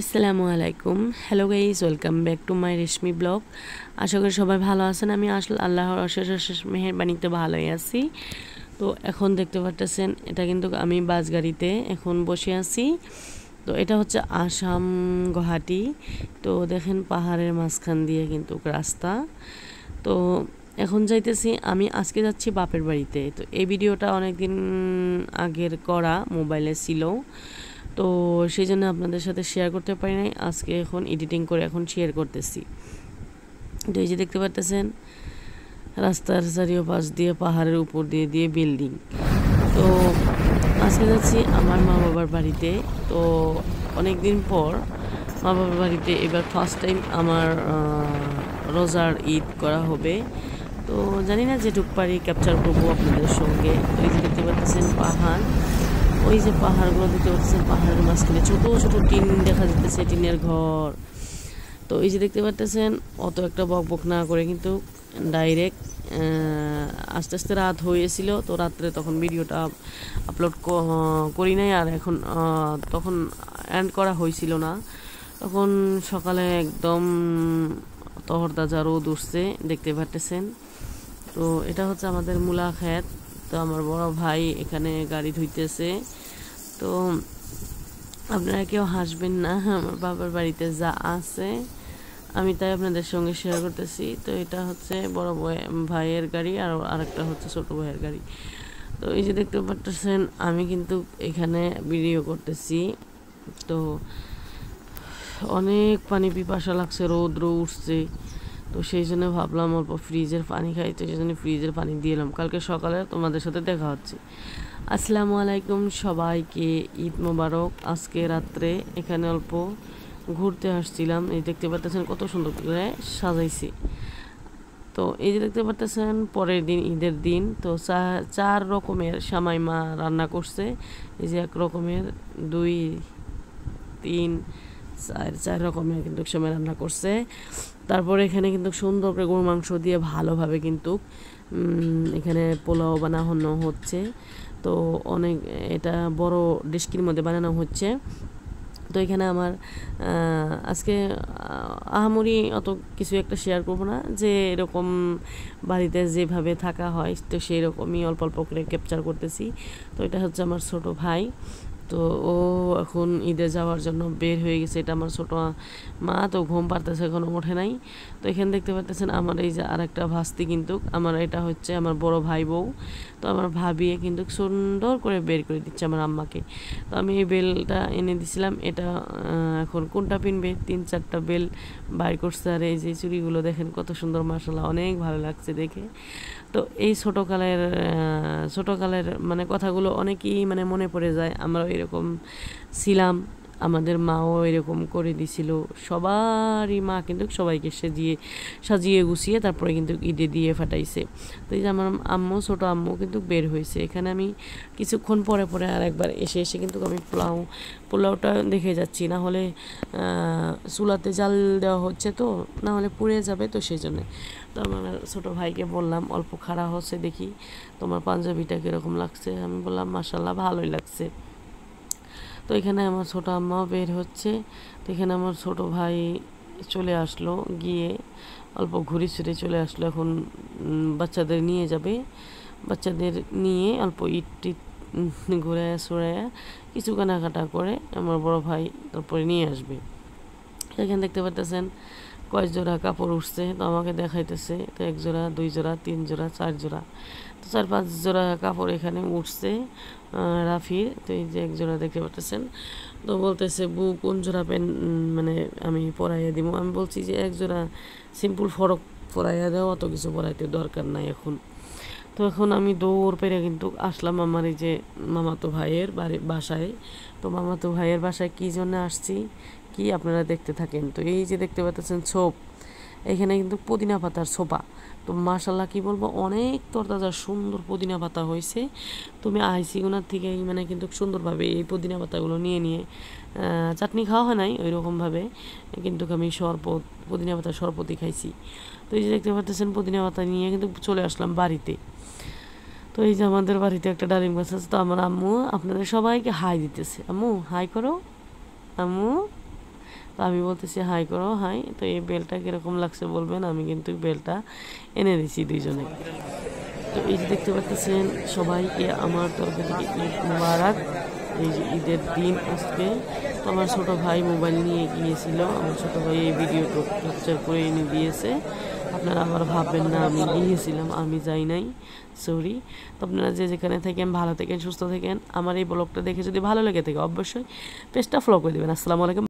আসসালামু আলাইকুম hello guys welcome back to my Reshmi blog আশা করি সবাই ভালো আছেন আমি আসলে আল্লাহর অশেষ অশেষ মেহরবানিতে ভালোই আছি তো এখন দেখতে পারতেছেন এটা কিন্তু আমি বাস গাড়িতে এখন বসে আছি তো এটা হচ্ছে আসাম গুয়াহাটি তো দেখেন পাহাড়ের মাঝখান দিয়ে কিন্তু রাস্তা তো এখন যাইতেছি আমি আজকে যাচ্ছি বাপের বাড়িতে তো এই ভিডিওটা অনেকদিন আগের করা মোবাইলে ছিল তো সেই জন্য আপনাদের সাথে শেয়ার করতে পারি নাই আজকে এখন এডিটিং করে এখন শেয়ার করতেছি তো এই যে দেখতে পারতেছেন রাস্তার চারিও পাশ দিয়ে পাহাড়ের উপর দিয়ে দিয়ে বিল্ডিং তো আজকে যাচ্ছি আমার মা বাবার বাড়িতে তো অনেক দিন পর মা বাবার বাড়িতে এবার ফার্স্ট টাইম আমার রোজার ঈদ করা হবে তো জানি না যেটুক পারি ক্যাপচার করবো আপনাদের সঙ্গে তো এই যে দেখতে পাচ্ছেন পাহাড় ওই যে পাহাড়গুলো দেখতে হচ্ছে পাহাড়ের মাঝখানে ছোট ছোট টিন দেখা যাচ্ছে টিনের ঘর তো এই যে দেখতে পাচ্ছেন অত একটা বক বক না করে কিন্তু ডাইরেক্ট আস্তে আস্তে রাত হয়েছিল তো রাত্রে তখন ভিডিওটা আপলোড করি নাই আর এখন তখন অ্যান্ড করা হয়েছিল না তখন সকালে একদম তহরদাজা রোদ উঠছে দেখতে পারতেছেন তো এটা হচ্ছে আমাদের মূলা খ্যাত তো আমার বড় ভাই এখানে গাড়ি ধুইতেছে তো আপনারা কেউ হাসবেন না আমার বাবার বাড়িতে যা আছে আমি তাই আপনাদের সঙ্গে শেয়ার করতেছি তো এটা হচ্ছে বড় ভাইয়ের গাড়ি আর আরেকটা হচ্ছে ছোট ভাইয়ের গাড়ি তো এই যে দেখতে পাচ্ছেন আমি কিন্তু এখানে ভিডিও করতেছি তো অনেক পানি পিপাসা লাগছে রৌদ্র উঠছে তো সেই জন্য ভাবলাম অল্প ফ্রিজের পানি খাই তো সেই জন্য ফ্রিজের পানি দিয়ে এলাম কালকে সকালে তোমাদের সাথে দেখা হচ্ছে আসসালামু আলাইকুম সবাইকে ঈদ মোবারক আজকে রাত্রে এখানে অল্প ঘুরতে আসছিলাম এই দেখতে পারতেছেন কত সুন্দর করে সাজাইছি তো এই যে দেখতে পারতেছেন পরের দিন ঈদের দিন তো চার রকমের সামাই মা রান্না করছে এই যে এক রকমের দুই তিন চার রকমের কিন্তু সময় রান্না করছে তারপর এখানে কিন্তু সুন্দর করে গরু মাংস দিয়ে ভালোভাবে কিন্তু এখানে পোলাও বানানো হচ্ছে তো অনেক এটা বড় ডিস্কির মধ্যে বানানো হচ্ছে তো এখানে আমার আজকে আহামরি অত কিছু একটা শেয়ার করবো না যে এরকম বাড়িতে যেভাবে থাকা হয় তো সেই রকমই অল্প অল্প করে ক্যাপচার করতেছি তো এটা হচ্ছে আমার ছোট ভাই তো ও এখন ঈদে যাওয়ার জন্য বের হয়ে গেছে এটা আমার ছোটো মা তো ঘুম পারতেছে এখনও ওঠে নাই তো এখানে দেখতে পারতেছেন আমার এই যে আর একটা ভাস্তি কিন্তু আমার এটা হচ্ছে আমার বড় ভাই বউ তো আমার ভাবিয়ে কিন্তু সুন্দর করে বের করে দিচ্ছে আমার আম্মাকে তো আমি এই বেলটা এনে দিছিলাম এটা এখন কোনটা পিনবে তিন চারটা বেল বাইর করছে আর এই যে চুড়িগুলো দেখেন কত সুন্দর মার্শাল্লাহ অনেক ভালো লাগছে দেখে তো এই ছোটোকালের ছোটোকালের মানে কথাগুলো অনেকেই মানে মনে পড়ে যায় আমরা এরকম ছিলাম আমাদের মাও এরকম করে দিছিল সবারই মা কিন্তু সবাইকে সাজিয়ে সাজিয়ে গুছিয়ে তারপরে কিন্তু ঈদে দিয়ে ফাটাইছে তো এই যে আমার আম্মু ছোটো আম্মু কিন্তু বের হয়েছে এখানে আমি কিছুক্ষণ পরে পরে আর একবার এসে এসে কিন্তু আমি পোলাও পোলাওটা দেখে যাচ্ছি না হলে চুলাতে জাল দেওয়া হচ্ছে তো না হলে পুড়ে যাবে তো সেই জন্যে তো আমার ছোটো ভাইকে বললাম অল্প খাড়া হচ্ছে দেখি তোমার পাঞ্জাবিটা কীরকম লাগছে আমি বললাম মাসাল্লাহ ভালোই লাগছে তো এখানে আমার ছোট আম্মা বের হচ্ছে তো এখানে আমার ছোট ভাই চলে আসলো গিয়ে অল্প ঘুরে ফিরে চলে আসলো এখন বাচ্চাদের নিয়ে যাবে বাচ্চাদের নিয়ে অল্প ইট টিট ঘুরে সরে কিছু কেনাকাটা করে আমার বড় ভাই তারপরে নিয়ে আসবে এখানে দেখতে পারতেছেন কয়েক জোড়া কাপড় উঠছে তো আমাকে দেখাইতেছে তো এক জোড়া দুই জোড়া তিন জোড়া চার জোড়া তো চার পাঁচ জোড়া কাপড় এখানে উঠছে রাফির তো এই যে এক জোড়া দেখতে পাচ্ছেন তো বলতেছে বু কোন জোড়া প্যান্ট মানে আমি পরাইয়া দিব আমি বলছি যে এক জোড়া সিম্পল ফরক পরাইয়া দেওয়া অত কিছু পরাইতে দরকার নাই এখন তো এখন আমি দৌড় পেরে কিন্তু আসলাম আমার এই যে মামাতো ভাইয়ের বাড়ি বাসায় তো মামাতো ভাইয়ের বাসায় কী জন্য আসছি কি আপনারা দেখতে থাকেন তো এই যে দেখতে পাচ্ছেন ছোপ এখানে কিন্তু পুদিনা পাতার সোপা তো মাসাল্লাহ কি বলবো অনেক তরতাজা সুন্দর পুদিনা পাতা হয়েছে তুমি আইসি গুনার থেকে মানে কিন্তু সুন্দরভাবে এই পুদিনা পাতাগুলো নিয়ে নিয়ে চাটনি খাওয়া হয় নাই ওই রকমভাবে কিন্তু আমি শরবত পুদিনা পাতা শরবতই খাইছি তো এই যে দেখতে পাচ্ছেন পুদিনা পাতা নিয়ে কিন্তু চলে আসলাম বাড়িতে তো এই যে আমাদের বাড়িতে একটা ডালিম গাছ আছে তো আমার আম্মু আপনাদের সবাইকে হাই দিতেছে আম্মু হাই করো আম্মু তো আমি বলতেছি হাই করো হাই তো এই বেলটা কীরকম লাগছে বলবেন আমি কিন্তু বেলটা এনে দিছি দুইজনে তো এই যে দেখতে পাচ্ছেন সবাইকে আমার তরফ থেকে ঈদ মারাক এই যে ঈদের দিন আজকে তো আমার ছোটো ভাই মোবাইল নিয়ে গিয়েছিল আমার ছোটো ভাই এই ভিডিও ক্যাপচার করে এনে দিয়েছে আপনারা আবার ভাববেন না আমি গিয়েছিলাম আমি যাই নাই সরি তো আপনারা যে যেখানে থাকেন ভালো থাকেন সুস্থ থাকেন আমার এই ব্লগটা দেখে যদি ভালো লেগে থাকে অবশ্যই পেজটা ফলো করে দেবেন আসসালামু আলাইকুম